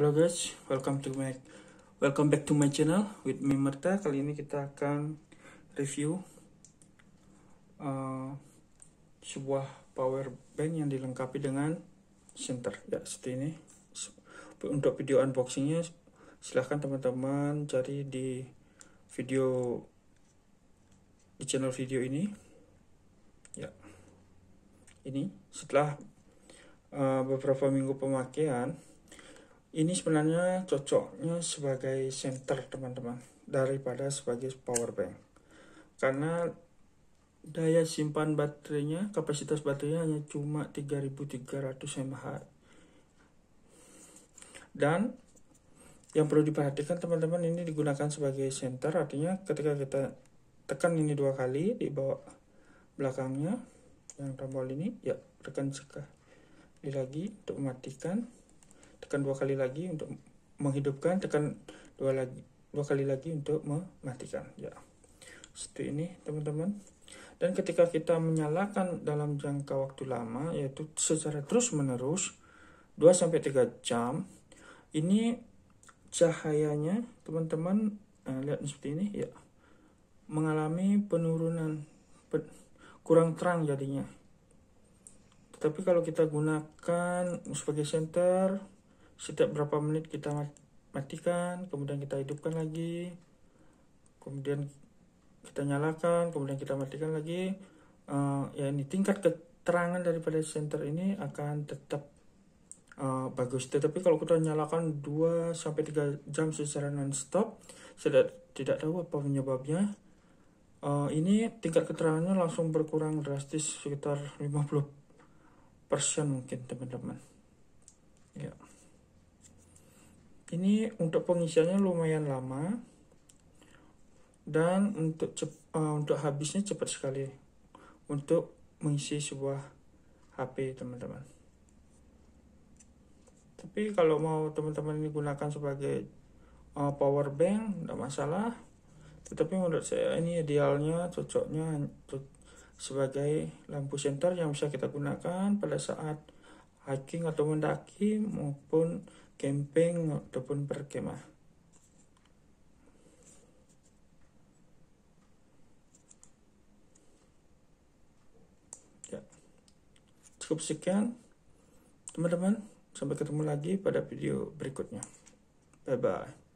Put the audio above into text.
Halo guys, welcome to my welcome back to my channel with me Merta. Kali ini kita akan review uh, sebuah power bank yang dilengkapi dengan center ya seperti ini. Untuk video unboxingnya silahkan teman-teman cari di video di channel video ini ya ini setelah uh, beberapa minggu pemakaian ini sebenarnya cocoknya sebagai center teman-teman daripada sebagai power bank karena daya simpan baterainya kapasitas baterainya hanya cuma 3300 mAh dan yang perlu diperhatikan teman-teman ini digunakan sebagai center artinya ketika kita tekan ini dua kali di bawah belakangnya yang tombol ini ya tekan sekali lagi untuk mematikan tekan dua kali lagi untuk menghidupkan tekan dua lagi dua kali lagi untuk mematikan ya seperti ini teman-teman dan ketika kita menyalakan dalam jangka waktu lama yaitu secara terus menerus 2 sampai 3 jam ini cahayanya teman-teman eh, lihat seperti ini ya mengalami penurunan pe, kurang terang jadinya tetapi kalau kita gunakan sebagai center setiap berapa menit kita matikan kemudian kita hidupkan lagi kemudian kita nyalakan kemudian kita matikan lagi uh, ya ini tingkat keterangan daripada center ini akan tetap uh, bagus tetapi kalau kita nyalakan 2 sampai 3 jam secara non-stop tidak tidak tahu apa penyebabnya uh, ini tingkat keterangannya langsung berkurang drastis sekitar 50% mungkin teman-teman ini untuk pengisiannya lumayan lama dan untuk cep, uh, untuk habisnya cepat sekali untuk mengisi sebuah HP teman-teman tapi kalau mau teman-teman ini gunakan sebagai uh, power bank tidak masalah tetapi menurut saya ini idealnya cocoknya untuk sebagai lampu senter yang bisa kita gunakan pada saat hiking atau mendaki maupun camping ataupun berkemah. Ya. Cukup sekian teman-teman. Sampai ketemu lagi pada video berikutnya. Bye bye.